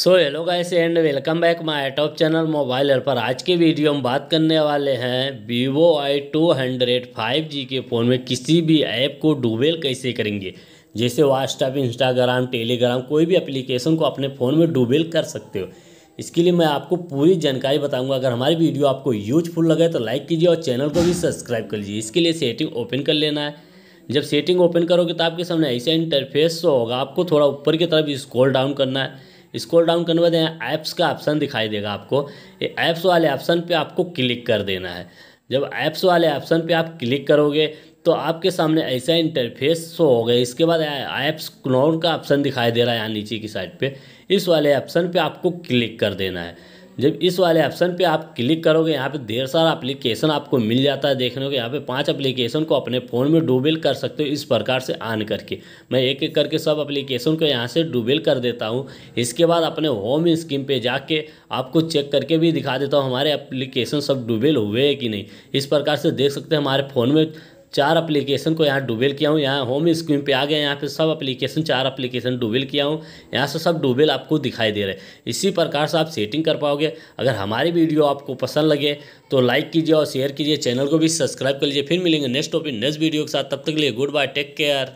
so hello guys and welcome back my top channel mobile पर आज के video में बात करने वाले हैं Vivo I two hundred five G के फ़ोन में किसी भी ऐप को डुबेल कैसे करेंगे जैसे व्हाट्सअप इंस्टाग्राम टेलीग्राम कोई भी एप्लीकेशन को अपने फ़ोन में डुबेल कर सकते हो इसके लिए मैं आपको पूरी जानकारी बताऊँगा अगर हमारी वीडियो आपको यूजफुल लगे तो लाइक कीजिए और चैनल को भी सब्सक्राइब कर लीजिए इसके लिए सेटिंग ओपन कर लेना है जब सेटिंग ओपन करोगे तो आपके सामने ऐसा इंटरफेस होगा आपको थोड़ा ऊपर की तरफ स्क्रॉल डाउन करना है स्क्रॉल डाउन करने बाद यहाँ ऐप्स का ऑप्शन दिखाई देगा आपको ये ऐप्स वाले ऑप्शन पे आपको क्लिक कर देना है जब ऐप्स वाले ऑप्शन पे आप क्लिक करोगे तो आपके सामने ऐसा इंटरफेस शो हो गया इसके बाद ऐप्स क्लोन का ऑप्शन दिखाई दे रहा है यहाँ नीचे की साइड पे इस वाले ऑप्शन पे आपको क्लिक कर देना है जब इस वाले ऑप्शन पे आप क्लिक करोगे यहाँ पे ढेर सारा एप्लीकेशन आपको मिल जाता है देखने को यहाँ पे पांच एप्लीकेशन को अपने फ़ोन में डुबेल कर सकते हो इस प्रकार से आन करके मैं एक एक करके सब एप्लीकेशन को यहाँ से डुबेल कर देता हूँ इसके बाद अपने होम स्क्रीन पे जाके आपको चेक करके भी दिखा देता हूँ हमारे एप्लीकेशन सब डुबेल हुए है कि नहीं इस प्रकार से देख सकते हैं हमारे फ़ोन में चार एप्लीकेशन को यहाँ डुबेल किया हूँ यहाँ होम स्क्रीन पे आ गया यहाँ पे सब एप्लीकेशन चार एप्लीकेशन डुबेल किया हूँ यहाँ से सब डुबेल आपको दिखाई दे रहे हैं इसी प्रकार से आप सेटिंग कर पाओगे अगर हमारी वीडियो आपको पसंद लगे तो लाइक कीजिए और शेयर कीजिए चैनल को भी सब्सक्राइब कर लीजिए फिर मिलेंगे नेक्स्ट टॉपिक नेक्स्ट वीडियो के साथ तब तक के लिए गुड बाय टेक केयर